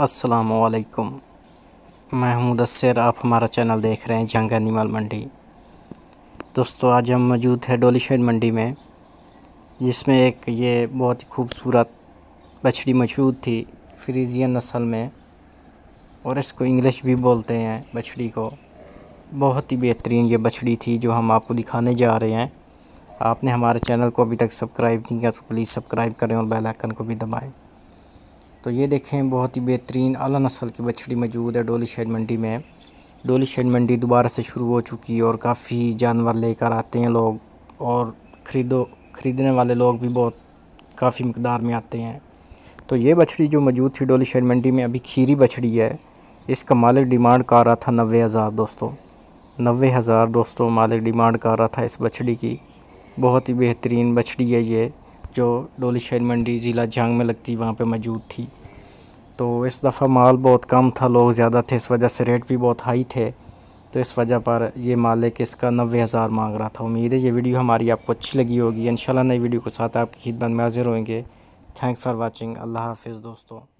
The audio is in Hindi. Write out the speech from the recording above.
असलकुम मैं हूं दसर आप हमारा चैनल देख रहे हैं जंग एनिमल मंडी दोस्तों आज हम मौजूद डोली डोलीशेड मंडी में जिसमें एक ये बहुत ही खूबसूरत बछड़ी मशहूर थी फ्रीजियन नस्ल में और इसको इंग्लिश भी बोलते हैं बछड़ी को बहुत ही बेहतरीन ये बछड़ी थी जो हम आपको दिखाने जा रहे हैं आपने हमारे चैनल को अभी तक सब्सक्राइब नहीं किया तो प्लीज़ सब्सक्राइब करें और बेलाइकन को भी दबाएँ तो ये देखें बहुत ही बेहतरीन अला नस्ल की बछड़ी मौजूद है डोली शेड मंडी में डोली शेड मंडी दोबारा से शुरू हो चुकी है और काफ़ी जानवर लेकर आते हैं लोग और ख़रीदो ख़रीदने वाले लोग भी बहुत काफ़ी मकदार में आते हैं तो ये बछड़ी जो मौजूद थी डोली शेड मंडी में अभी खीरी बछड़ी है इसका मालिक डिमांड कर रहा था नबे हज़ार दोस्तों नबे हज़ार दोस्तों मालिक डिमांड कर रहा था इस बछड़ी की बहुत ही बेहतरीन बछड़ी है ये जो डोली शहर मंडी ज़िला झांग में लगती वहाँ पे मौजूद थी तो इस दफ़ा माल बहुत कम था लोग ज़्यादा थे इस वजह से रेट भी बहुत हाई थे तो इस वजह पर ये माल कि इसका नबे हज़ार मांग रहा था उम्मीद है ये वीडियो हमारी आपको अच्छी लगी होगी इन नई वीडियो के साथ आपकी खिदमत में हाजिर होंगे थैंक्स फॉर वॉचिंग अल्लाह हाफिज़ दोस्तों